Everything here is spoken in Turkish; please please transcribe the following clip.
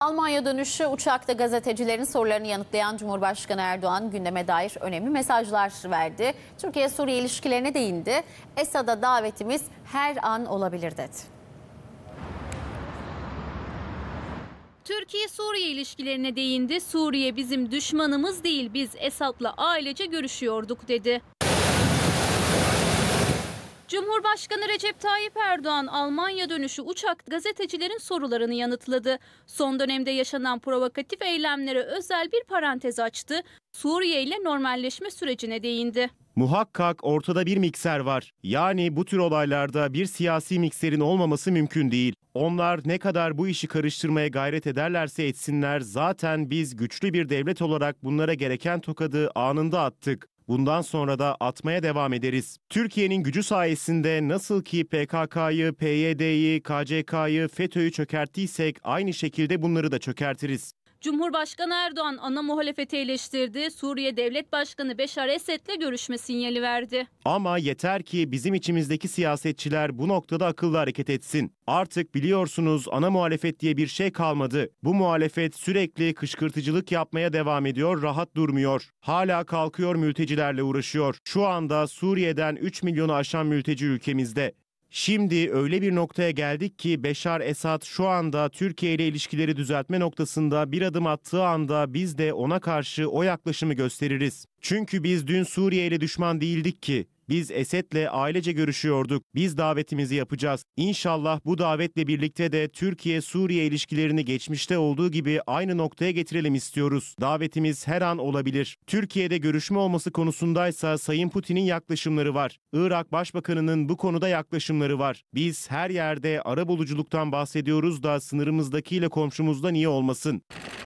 Almanya dönüşü uçakta gazetecilerin sorularını yanıtlayan Cumhurbaşkanı Erdoğan gündeme dair önemli mesajlar verdi. Türkiye-Suriye ilişkilerine değindi. Esad'a davetimiz her an olabilir dedi. Türkiye-Suriye ilişkilerine değindi. Suriye bizim düşmanımız değil biz Esad'la ailece görüşüyorduk dedi. Cumhurbaşkanı Recep Tayyip Erdoğan Almanya dönüşü uçak gazetecilerin sorularını yanıtladı. Son dönemde yaşanan provokatif eylemlere özel bir parantez açtı. Suriye ile normalleşme sürecine değindi. Muhakkak ortada bir mikser var. Yani bu tür olaylarda bir siyasi mikserin olmaması mümkün değil. Onlar ne kadar bu işi karıştırmaya gayret ederlerse etsinler zaten biz güçlü bir devlet olarak bunlara gereken tokadı anında attık. Bundan sonra da atmaya devam ederiz. Türkiye'nin gücü sayesinde nasıl ki PKK'yı, PYD'yi, KCK'yı, FETÖ'yü çökerttiysek aynı şekilde bunları da çökertiriz. Cumhurbaşkanı Erdoğan ana muhalefeti eleştirdi. Suriye Devlet Başkanı Beşar Esed'le görüşme sinyali verdi. Ama yeter ki bizim içimizdeki siyasetçiler bu noktada akıllı hareket etsin. Artık biliyorsunuz ana muhalefet diye bir şey kalmadı. Bu muhalefet sürekli kışkırtıcılık yapmaya devam ediyor, rahat durmuyor. Hala kalkıyor mültecilerle uğraşıyor. Şu anda Suriye'den 3 milyonu aşan mülteci ülkemizde. Şimdi öyle bir noktaya geldik ki Beşar Esad şu anda Türkiye ile ilişkileri düzeltme noktasında bir adım attığı anda biz de ona karşı o yaklaşımı gösteririz. Çünkü biz dün Suriye ile düşman değildik ki. Biz Esed'le ailece görüşüyorduk. Biz davetimizi yapacağız. İnşallah bu davetle birlikte de Türkiye-Suriye ilişkilerini geçmişte olduğu gibi aynı noktaya getirelim istiyoruz. Davetimiz her an olabilir. Türkiye'de görüşme olması konusundaysa Sayın Putin'in yaklaşımları var. Irak Başbakanı'nın bu konuda yaklaşımları var. Biz her yerde ara buluculuktan bahsediyoruz da sınırımızdakiyle komşumuzdan iyi olmasın?